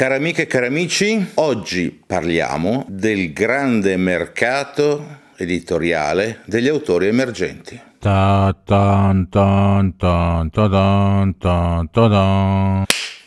Cari amiche e cari amici, oggi parliamo del grande mercato editoriale degli autori emergenti. Ta, ta, ta,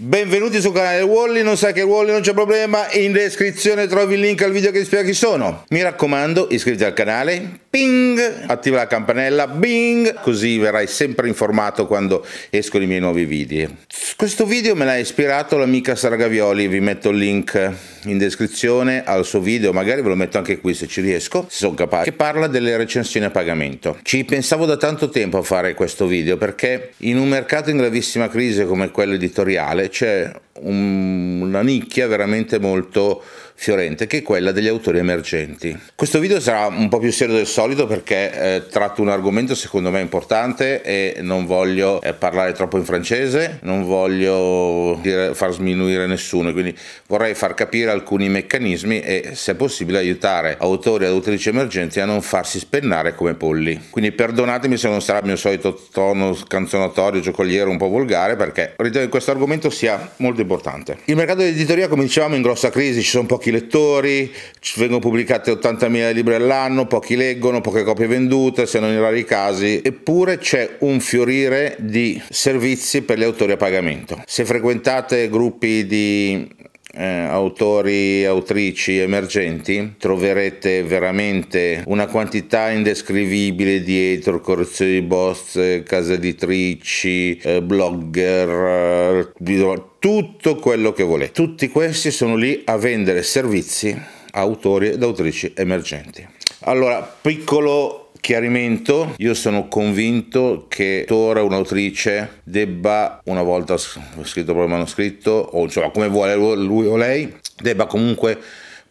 Benvenuti sul canale Wally, non sai che Wally non c'è problema, in descrizione trovi il link al video che spiega chi sono. Mi raccomando, iscriviti al canale, ping, attiva la campanella, bing, così verrai sempre informato quando escono i miei nuovi video. Questo video me l'ha ispirato l'amica Sargavioli, vi metto il link in descrizione al suo video, magari ve lo metto anche qui se ci riesco, se sono capace, che parla delle recensioni a pagamento. Ci pensavo da tanto tempo a fare questo video perché in un mercato in gravissima crisi come quello editoriale c'è un, una nicchia veramente molto fiorente, che è quella degli autori emergenti. Questo video sarà un po' più serio del solito perché eh, tratto un argomento secondo me importante e non voglio eh, parlare troppo in francese, non voglio dire, far sminuire nessuno, quindi vorrei far capire alcuni meccanismi e se possibile aiutare autori ed autrici emergenti a non farsi spennare come polli. Quindi perdonatemi se non sarà il mio solito tono canzonatorio, giocoliero, un po' volgare perché ritengo che questo argomento sia molto importante. Il mercato dell'editoria, come dicevamo, è in grossa crisi, ci sono pochi lettori, vengono pubblicate 80.000 libri all'anno, pochi leggono, poche copie vendute, se non in rari casi, eppure c'è un fiorire di servizi per gli autori a pagamento. Se frequentate gruppi di eh, autori e autrici emergenti troverete veramente una quantità indescrivibile di dietro correzioni di boss, eh, case editrici, eh, blogger, eh, tutto quello che volete. Tutti questi sono lì a vendere servizi a autori ed autrici emergenti. Allora, piccolo chiarimento, io sono convinto che ora un'autrice debba, una volta scritto proprio il manoscritto, o insomma come vuole lui o lei, debba comunque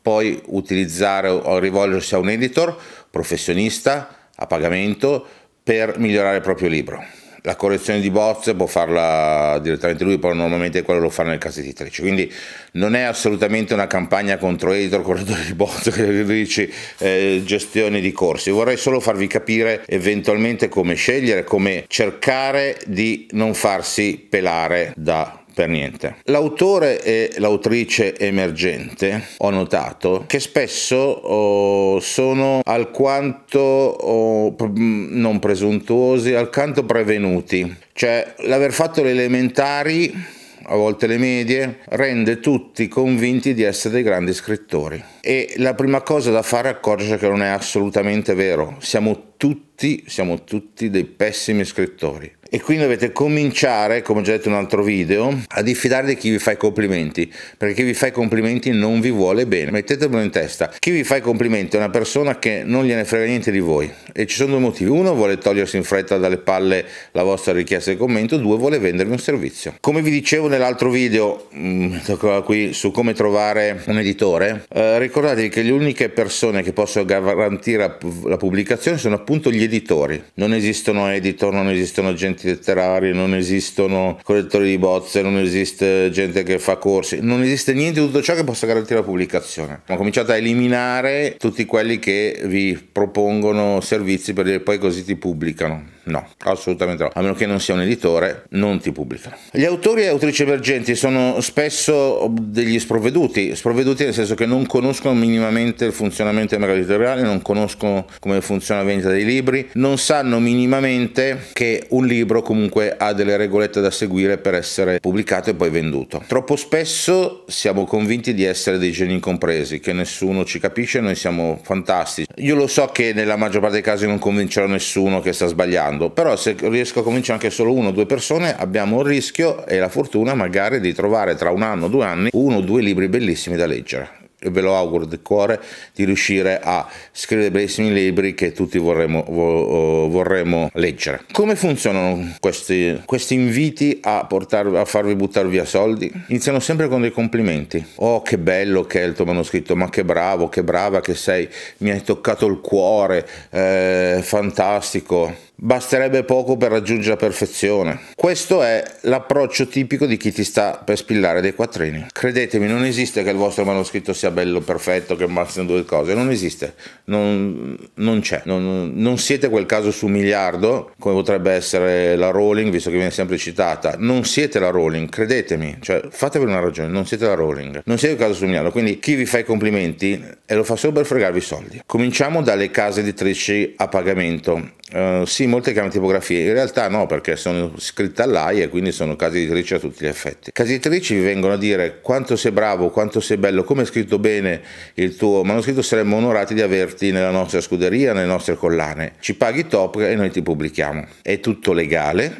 poi utilizzare o rivolgersi a un editor professionista a pagamento per migliorare il proprio libro la correzione di bozze può farla direttamente lui, però normalmente quello lo fa nel caso editrice. Quindi non è assolutamente una campagna contro editor, correttore di bozze, editrici, eh, gestione di corsi. Vorrei solo farvi capire eventualmente come scegliere, come cercare di non farsi pelare da per niente. L'autore e l'autrice emergente ho notato che spesso oh, sono alquanto oh, non presuntuosi, alquanto prevenuti, cioè l'aver fatto le elementari a volte le medie, rende tutti convinti di essere dei grandi scrittori. E la prima cosa da fare è accorgersi che non è assolutamente vero. Siamo tutti, siamo tutti dei pessimi scrittori e quindi dovete cominciare, come ho già detto in un altro video, a diffidare di chi vi fa i complimenti, perché chi vi fa i complimenti non vi vuole bene, Mettetemelo in testa, chi vi fa i complimenti è una persona che non gliene frega niente di voi e ci sono due motivi, uno vuole togliersi in fretta dalle palle la vostra richiesta di commento, due vuole vendervi un servizio. Come vi dicevo nell'altro video, mm, qui su come trovare un editore, eh, ricordatevi che le uniche persone che possono garantire la pubblicazione sono appunto gli editori, non esistono editor, non esistono agenti letterari, non esistono collettori di bozze, non esiste gente che fa corsi, non esiste niente di tutto ciò che possa garantire la pubblicazione. Ho cominciato a eliminare tutti quelli che vi propongono servizi perché poi così ti pubblicano. No, assolutamente no. A meno che non sia un editore, non ti pubblicano. Gli autori e autrici emergenti sono spesso degli sprovveduti, sprovveduti nel senso che non conoscono minimamente il funzionamento del mercato editoriale, non conoscono come funziona la vendita dei libri, non sanno minimamente che un libro comunque ha delle regolette da seguire per essere pubblicato e poi venduto. Troppo spesso siamo convinti di essere dei geni incompresi, che nessuno ci capisce, noi siamo fantastici. Io lo so che nella maggior parte dei casi non convincerò nessuno che sta sbagliando lavorando, però se riesco a convincere anche solo uno o due persone abbiamo il rischio e la fortuna magari di trovare tra un anno o due anni uno o due libri bellissimi da leggere. E ve lo auguro di cuore di riuscire a scrivere bellissimi libri che tutti vorremmo, eh, vorremmo leggere. Come funzionano questi, questi inviti a, portar, a, farvi buttare via soldi? Iniziano sempre con dei complimenti. Oh, che bello che è il tuo manoscritto, ma che bravo, che brava che sei, mi hai toccato il cuore, eh, fantastico basterebbe poco per raggiungere la perfezione. Questo è l'approccio tipico di chi ti sta per spillare dei quattrini. Credetemi, non esiste che il vostro manoscritto sia bello, perfetto, che massino due cose, non esiste, non, non c'è, non, non, siete quel caso su miliardo, come potrebbe essere la Rowling, visto che viene sempre citata, non siete la Rowling, credetemi, cioè fatevi una ragione, non siete la Rowling, non siete il caso su miliardo, quindi chi vi fa i complimenti e lo fa solo per fregarvi i soldi. Cominciamo dalle case editrici a pagamento Uh, sì, molte chiamano tipografie, in realtà no perché sono scritta all'AIE e quindi sono case editrici a tutti gli effetti. Case editrici vi vengono a dire quanto sei bravo, quanto sei bello, come hai scritto bene il tuo manoscritto, saremmo onorati di averti nella nostra scuderia, nelle nostre collane. Ci paghi top e noi ti pubblichiamo. È tutto legale,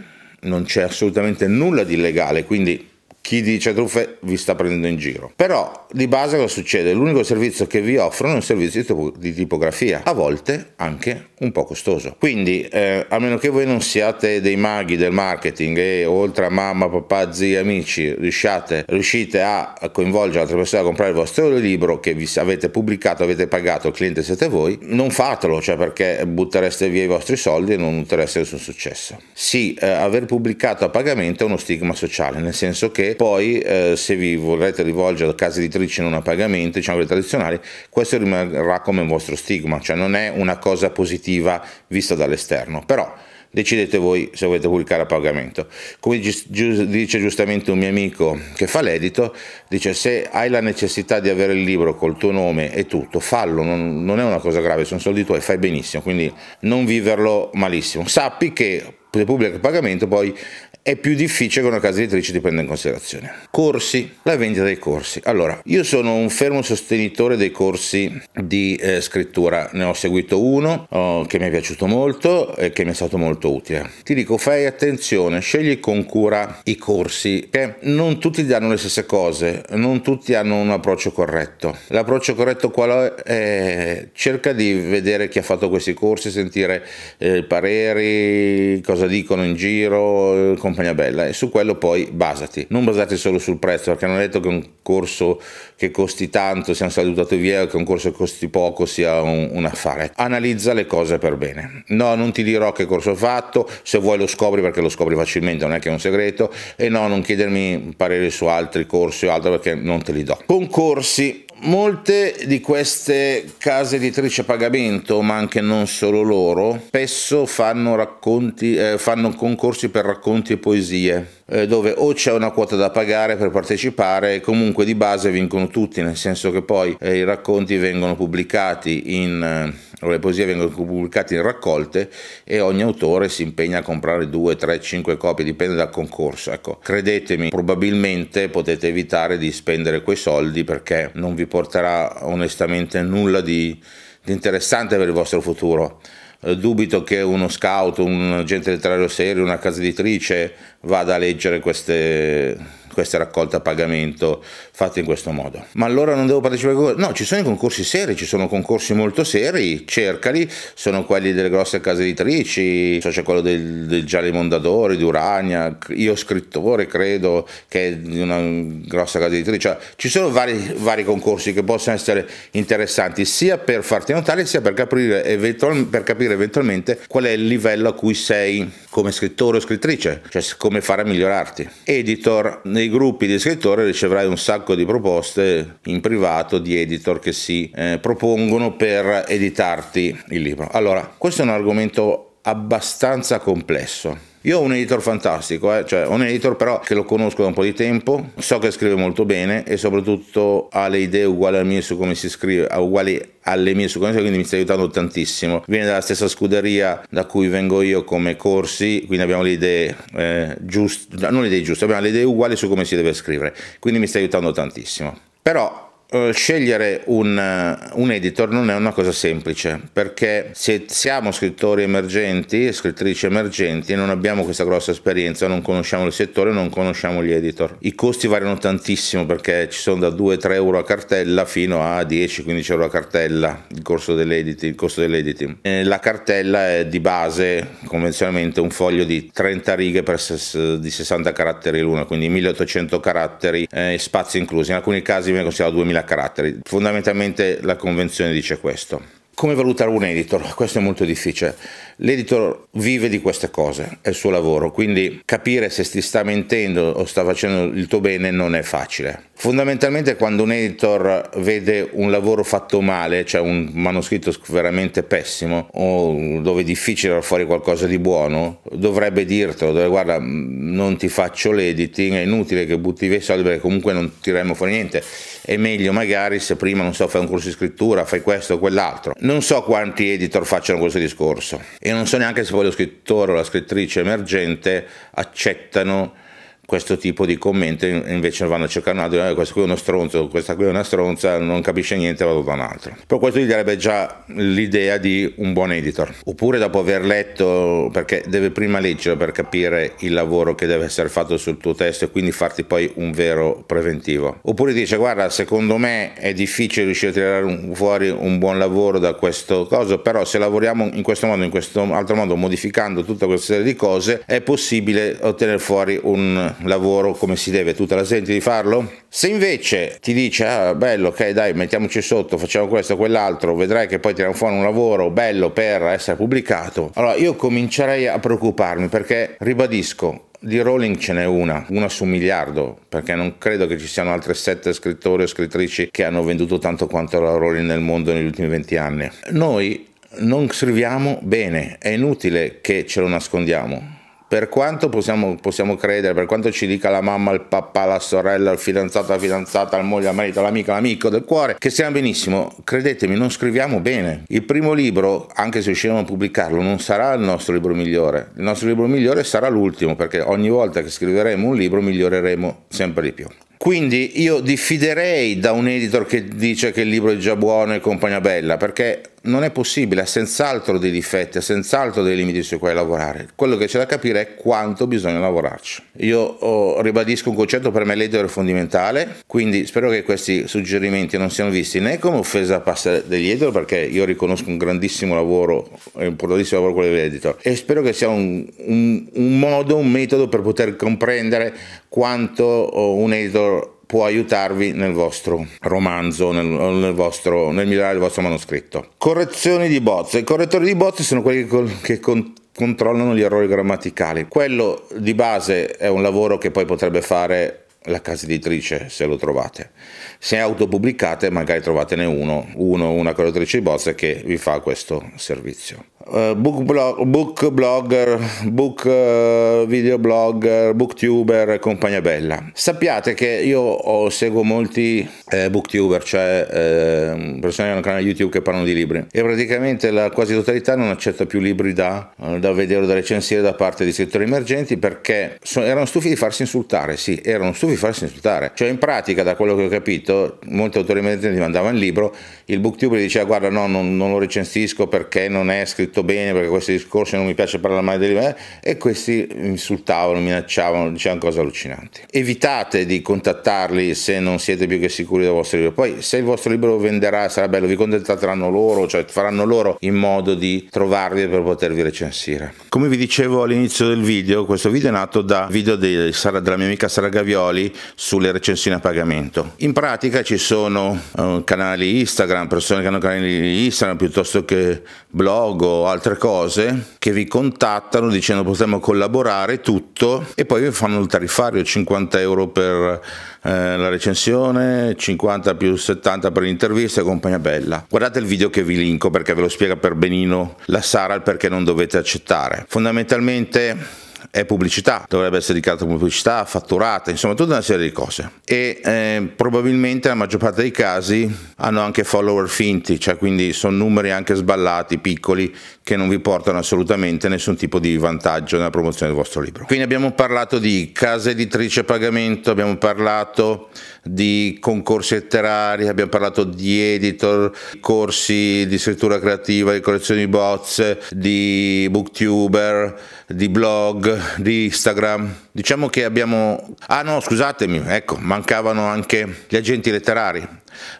non c'è assolutamente nulla di illegale, quindi chi dice truffe vi sta prendendo in giro. Però di base cosa succede? L'unico servizio che vi offrono è un servizio di tipografia, a volte anche un po' costoso. Quindi eh, a meno che voi non siate dei maghi del marketing e oltre a mamma, papà, zii, amici riusciate, riuscite a coinvolgere altre persone a comprare il vostro libro che vi avete pubblicato, avete pagato, il cliente siete voi, non fatelo, cioè perché buttereste via i vostri soldi e non otterreste nessun successo. Sì, eh, aver pubblicato a pagamento è uno stigma sociale, nel senso che poi eh, se vi vorrete rivolgere a case editrici non a pagamento, diciamo quelle tradizionali, questo rimarrà come un vostro stigma, cioè non è una cosa positiva vista dall'esterno, però decidete voi se volete pubblicare a pagamento. Come dice giustamente un mio amico che fa l'edito, dice se hai la necessità di avere il libro col tuo nome e tutto, fallo, non, non è una cosa grave, sono soldi tuoi, fai benissimo, quindi non viverlo malissimo. Sappi che se pubblica il pagamento poi è più difficile che una casa editrice ti prenda in considerazione. Corsi, la vendita dei corsi. Allora, io sono un fermo sostenitore dei corsi di eh, scrittura, ne ho seguito uno oh, che mi è piaciuto molto e che mi è stato molto utile. Ti dico, fai attenzione, scegli con cura i corsi, che non tutti danno le stesse cose, non tutti hanno un approccio corretto. L'approccio corretto qual è? Eh, cerca di vedere chi ha fatto questi corsi, sentire eh, pareri, cosa dicono in giro, il eh, comportamento compagnia bella e su quello poi basati. Non basati solo sul prezzo, perché non è detto che un corso che costi tanto sia un salutato via, che un corso che costi poco sia un, un affare. Analizza le cose per bene. No, non ti dirò che corso ho fatto, se vuoi lo scopri perché lo scopri facilmente, non è che è un segreto, e no, non chiedermi parere su altri corsi o altro perché non te li do. Concorsi Molte di queste case editrici a pagamento, ma anche non solo loro, spesso fanno, racconti, eh, fanno concorsi per racconti e poesie eh, dove o c'è una quota da pagare per partecipare, comunque di base vincono tutti, nel senso che poi eh, i racconti vengono pubblicati in o eh, le poesie vengono pubblicate in raccolte e ogni autore si impegna a comprare 2, 3, 5 copie, dipende dal concorso. Ecco, credetemi, probabilmente potete evitare di spendere quei soldi perché non vi porterà onestamente nulla di, di interessante per il vostro futuro. Eh, dubito che uno scout, un agente letterario serio, una casa editrice vada a leggere queste, questa raccolta a pagamento fatta in questo modo. Ma allora non devo partecipare ai concorsi? No, ci sono i concorsi seri, ci sono concorsi molto seri, cercali, sono quelli delle grosse case editrici, so c'è quello del, del Gialli Mondadori, di Urania, Io Scrittore credo che è di una grossa casa editrice, cioè, ci sono vari, vari concorsi che possono essere interessanti sia per farti notare sia per capire, eventual, per capire eventualmente qual è il livello a cui sei come scrittore o scrittrice, cioè come fare a migliorarti. Editor, nei dei gruppi di scrittori riceverai un sacco di proposte in privato di editor che si eh, propongono per editarti il libro. Allora, questo è un argomento abbastanza complesso. Io ho un editor fantastico, eh? cioè un editor però che lo conosco da un po' di tempo, so che scrive molto bene e soprattutto ha le idee uguali alle mie su come si scrive, uguali alle mie su come si scrive, quindi mi sta aiutando tantissimo. Viene dalla stessa scuderia da cui vengo io come corsi, quindi abbiamo le idee eh, giuste, non le idee giuste, abbiamo le idee uguali su come si deve scrivere, quindi mi sta aiutando tantissimo. Però eh, scegliere un, eh, un, editor non è una cosa semplice perché se siamo scrittori emergenti, e scrittrici emergenti, non abbiamo questa grossa esperienza, non conosciamo il settore, non conosciamo gli editor. I costi variano tantissimo perché ci sono da 2-3 euro a cartella fino a 10-15 euro a cartella il, costo dell'editing. Dell la cartella è di base convenzionalmente un foglio di 30 righe per, di 60 caratteri l'una, quindi 1800 caratteri, eh, spazi inclusi. In alcuni casi viene considerato 2000 2000 caratteri. Fondamentalmente la convenzione dice questo. Come valutare un editor? Questo è molto difficile. L'editor vive di queste cose, è il suo lavoro, quindi capire se ti sta mentendo o sta facendo il tuo bene non è facile. Fondamentalmente quando un editor vede un lavoro fatto male, cioè un manoscritto veramente pessimo o dove è difficile far fuori qualcosa di buono, dovrebbe dirtelo, dove, guarda non ti faccio l'editing, è inutile che butti via i soldi perché comunque non tireremo fuori niente, è meglio magari se prima non so fai un corso di scrittura, fai questo o quell'altro. Non so quanti editor facciano questo discorso e non so neanche se poi lo scrittore o la scrittrice emergente accettano questo tipo di commenti invece vanno a cercare una dire, eh, questo qui è uno stronzo, questa qui è una stronza, non capisce niente, vado da un altro. Però questo gli darebbe già l'idea di un buon editor. Oppure dopo aver letto, perché deve prima leggere per capire il lavoro che deve essere fatto sul tuo testo e quindi farti poi un vero preventivo. Oppure dice guarda, secondo me è difficile riuscire a tirare fuori un buon lavoro da questo coso, però se lavoriamo in questo modo, in questo altro modo, modificando tutta questa serie di cose, è possibile ottenere fuori un lavoro come si deve, tu te la senti di farlo? Se invece ti dice, ah, bello, ok, dai, mettiamoci sotto, facciamo questo, quell'altro, vedrai che poi tiriamo fuori un lavoro bello per essere pubblicato, allora io comincerei a preoccuparmi perché, ribadisco, di Rowling ce n'è una, una su un miliardo, perché non credo che ci siano altre sette scrittori o scrittrici che hanno venduto tanto quanto la Rowling nel mondo negli ultimi anni. Noi non scriviamo bene, è inutile che ce lo nascondiamo per quanto possiamo, possiamo, credere, per quanto ci dica la mamma, il papà, la sorella, il fidanzato, la fidanzata, la moglie, il marito, l'amica, l'amico del cuore, che stiamo benissimo, credetemi, non scriviamo bene. Il primo libro, anche se riusciremo a pubblicarlo, non sarà il nostro libro migliore. Il nostro libro migliore sarà l'ultimo, perché ogni volta che scriveremo un libro miglioreremo sempre di più. Quindi io diffiderei da un editor che dice che il libro è già buono e compagna bella, perché non è possibile, ha senz'altro dei difetti, ha senz'altro dei limiti sui quali lavorare. Quello che c'è da capire è quanto bisogna lavorarci. Io oh, ribadisco un concetto per me l'edito è fondamentale, quindi spero che questi suggerimenti non siano visti né come offesa a pasta degli editor, perché io riconosco un grandissimo lavoro, un importantissimo lavoro quello dell'editor, e spero che sia un, un, un modo, un metodo per poter comprendere quanto oh, un editor può aiutarvi nel vostro romanzo, nel, nel, vostro, nel migliorare il vostro manoscritto. Correzioni di bozze. I correttori di bozze sono quelli che, che con, controllano gli errori grammaticali. Quello di base è un lavoro che poi potrebbe fare la casa editrice se lo trovate. Se autopubblicate magari trovatene uno, uno una curatrice di bozze che vi fa questo servizio. Uh, book, blog, book, blogger, book uh, videoblogger, booktuber e compagnia bella. Sappiate che io ho, seguo molti eh, booktuber, cioè eh, persone che hanno un canale YouTube che parlano di libri e praticamente la quasi totalità non accetta più libri da, eh, da vedere o da recensire da parte di scrittori emergenti perché so, erano stufi di farsi insultare, sì, erano stufi tu vi faresti insultare. Cioè in pratica, da quello che ho capito, molti autori medicini ti mandavano il libro, il booktuber diceva guarda no, non, non, lo recensisco perché non è scritto bene, perché questi discorsi non mi piace parlare mai di me, eh, e questi insultavano, minacciavano, dicevano cose allucinanti. Evitate di contattarli se non siete più che sicuri del vostro libro. Poi se il vostro libro venderà sarà bello, vi contatteranno loro, cioè faranno loro in modo di trovarvi per potervi recensire. Come vi dicevo all'inizio del video, questo video è nato da video di, della mia amica Sara Gavioli attuali sulle recensioni a pagamento. In pratica ci sono eh, canali Instagram, persone che hanno canali Instagram piuttosto che blog o altre cose che vi contattano dicendo possiamo collaborare tutto e poi vi fanno il tariffario 50 euro per eh, la recensione, 50 più 70 per l'intervista e compagnia bella. Guardate il video che vi linko perché ve lo spiega per benino la Sara il perché non dovete accettare. Fondamentalmente è pubblicità, dovrebbe essere dichiarata come pubblicità, fatturata, insomma tutta una serie di cose. E eh, probabilmente la maggior parte dei casi hanno anche follower finti, cioè quindi sono numeri anche sballati, piccoli, che non vi portano assolutamente nessun tipo di vantaggio nella promozione del vostro libro. Quindi abbiamo parlato di casa editrice a pagamento, abbiamo parlato di concorsi letterari, abbiamo parlato di editor, corsi di scrittura creativa, di collezioni di bots, di booktuber, di blog, di Instagram Diciamo che abbiamo... Ah no, scusatemi, ecco, mancavano anche gli agenti letterari.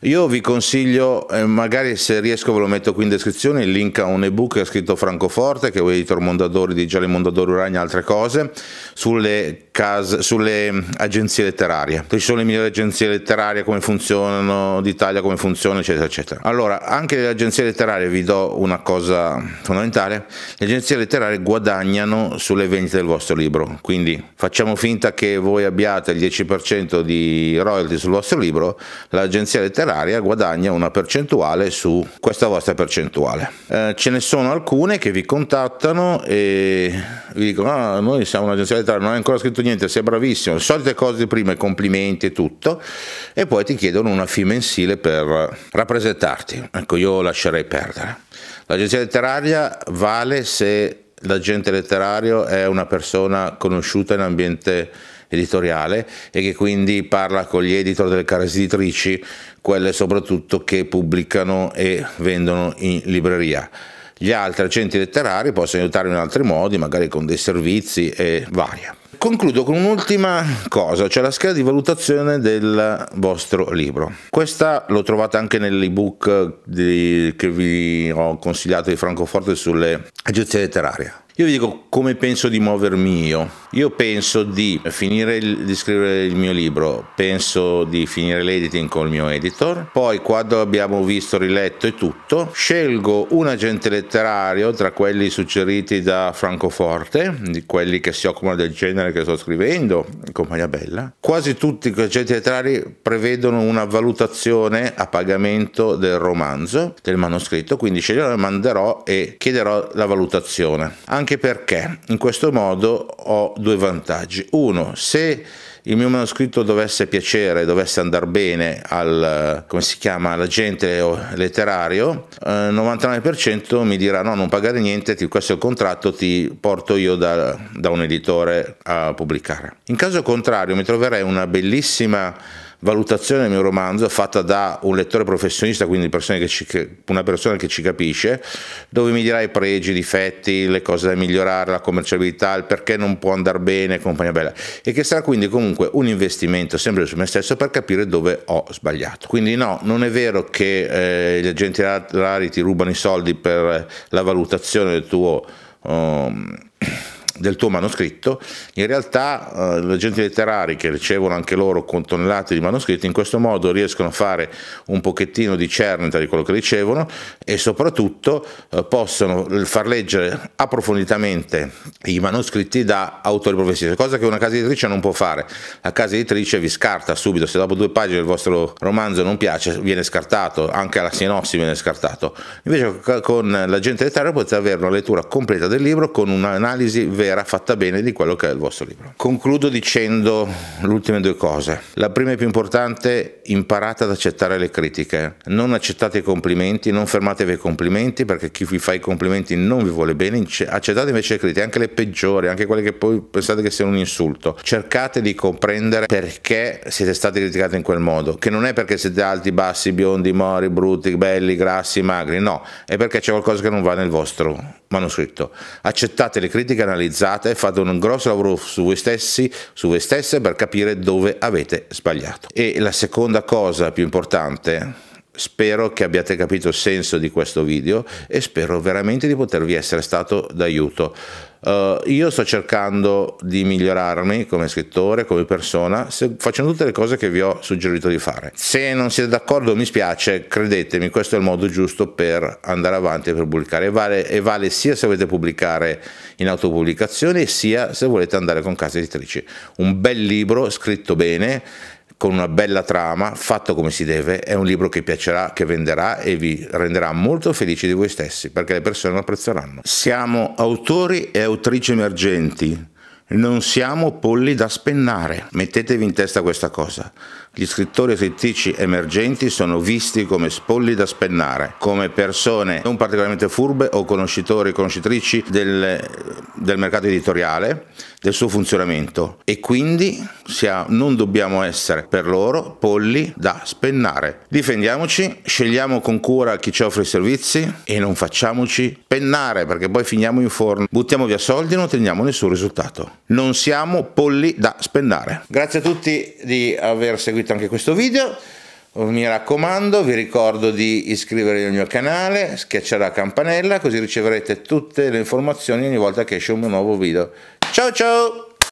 Io vi consiglio, eh, magari se riesco ve lo metto qui in descrizione, il link a un ebook che ha scritto Francoforte, che è un editor Mondadori di Gialli Mondadori Uragna e altre cose, sulle, case, sulle mm, agenzie letterarie. Ci sono le migliori agenzie letterarie, come funzionano, d'Italia come funzionano, eccetera, eccetera. Allora, anche le agenzie letterarie, vi do una cosa fondamentale, le agenzie letterarie guadagnano sulle vendite del vostro libro, quindi fate facciamo finta che voi abbiate il 10% di royalty sul vostro libro, l'agenzia letteraria guadagna una percentuale su questa vostra percentuale. Eh, ce ne sono alcune che vi contattano e vi dicono ah, noi siamo un'agenzia letteraria, non hai ancora scritto niente, sei bravissimo, le solite cose di prima, complimenti e tutto, e poi ti chiedono una fee mensile per rappresentarti. Ecco, io lascerei perdere. L'agenzia letteraria vale se l'agente letterario è una persona conosciuta in ambiente editoriale e che quindi parla con gli editor delle case editrici, quelle soprattutto che pubblicano e vendono in libreria. Gli altri agenti letterari possono aiutarmi in altri modi, magari con dei servizi e varia. Concludo con un'ultima cosa, cioè la scheda di valutazione del vostro libro. Questa lo trovate anche nell'ebook che vi ho consigliato di Francoforte sulle agenzie letterarie io vi dico come penso di muovermi io. Io penso di finire il, di scrivere il mio libro, penso di finire l'editing col mio editor, poi quando abbiamo visto, riletto e tutto, scelgo un agente letterario tra quelli suggeriti da Francoforte, di quelli che si occupano del genere che sto scrivendo, compagnia bella. Quasi tutti gli agenti letterari prevedono una valutazione a pagamento del romanzo, del manoscritto, quindi sceglierò e manderò e chiederò la valutazione. Anche anche perché in questo modo ho due vantaggi. Uno, se il mio manoscritto dovesse piacere, dovesse andare bene al, come si chiama, all'agente letterario, eh, 99% mi dirà no, non pagare niente, ti, questo è il contratto, ti porto io da, da un editore a pubblicare. In caso contrario mi troverei una bellissima valutazione del mio romanzo fatta da un lettore professionista, quindi che ci, una persona che ci capisce, dove mi dirà i pregi, i difetti, le cose da migliorare, la commerciabilità, il perché non può andare bene e compagnia bella. E che sarà quindi comunque un investimento sempre su me stesso per capire dove ho sbagliato. Quindi no, non è vero che eh, gli agenti rari ti rubano i soldi per la valutazione del tuo... Um, del tuo manoscritto, in realtà eh, gli agenti letterari che ricevono anche loro con tonnellate di manoscritti in questo modo riescono a fare un pochettino di cernita di quello che ricevono e soprattutto eh, possono far leggere approfonditamente i manoscritti da autori professionisti, cosa che una casa editrice non può fare. La casa editrice vi scarta subito, se dopo due pagine il vostro romanzo non piace viene scartato, anche alla sinossi viene scartato. Invece con l'agente letterario potete avere una lettura completa del libro con un'analisi vera vera, fatta bene di quello che è il vostro libro. Concludo dicendo le ultime due cose. La prima e più importante, imparate ad accettare le critiche. Non accettate i complimenti, non fermatevi ai complimenti perché chi vi fa i complimenti non vi vuole bene, accettate invece le critiche, anche le peggiori, anche quelle che poi pensate che siano un insulto. Cercate di comprendere perché siete stati criticati in quel modo, che non è perché siete alti, bassi, biondi, mori, brutti, belli, grassi, magri, no, è perché c'è qualcosa che non va nel vostro manoscritto. Accettate le critiche, analizzate e fate un grosso lavoro su voi stessi, su voi stesse per capire dove avete sbagliato. E la seconda cosa più importante Spero che abbiate capito il senso di questo video e spero veramente di potervi essere stato d'aiuto. Uh, io sto cercando di migliorarmi come scrittore, come persona, se, facendo tutte le cose che vi ho suggerito di fare. Se non siete d'accordo mi spiace, credetemi, questo è il modo giusto per andare avanti e per pubblicare e vale, e vale sia se volete pubblicare in autopubblicazione sia se volete andare con case editrici. Un bel libro scritto bene con una bella trama, fatto come si deve, è un libro che piacerà, che venderà e vi renderà molto felici di voi stessi, perché le persone lo apprezzeranno. Siamo autori e autrici emergenti, non siamo polli da spennare. Mettetevi in testa questa cosa. Gli scrittori critici emergenti sono visti come spolli da spennare, come persone non particolarmente furbe o conoscitori e conoscitrici del, del mercato editoriale, del suo funzionamento e quindi sia, non dobbiamo essere per loro polli da spennare. Difendiamoci, scegliamo con cura chi ci offre i servizi e non facciamoci pennare perché poi finiamo in forno, buttiamo via soldi e non otteniamo nessun risultato. Non siamo polli da spennare. Grazie a tutti di aver seguito servito anche questo video mi raccomando vi ricordo di iscrivervi al mio canale schiacciare la campanella così riceverete tutte le informazioni ogni volta che esce un nuovo video ciao ciao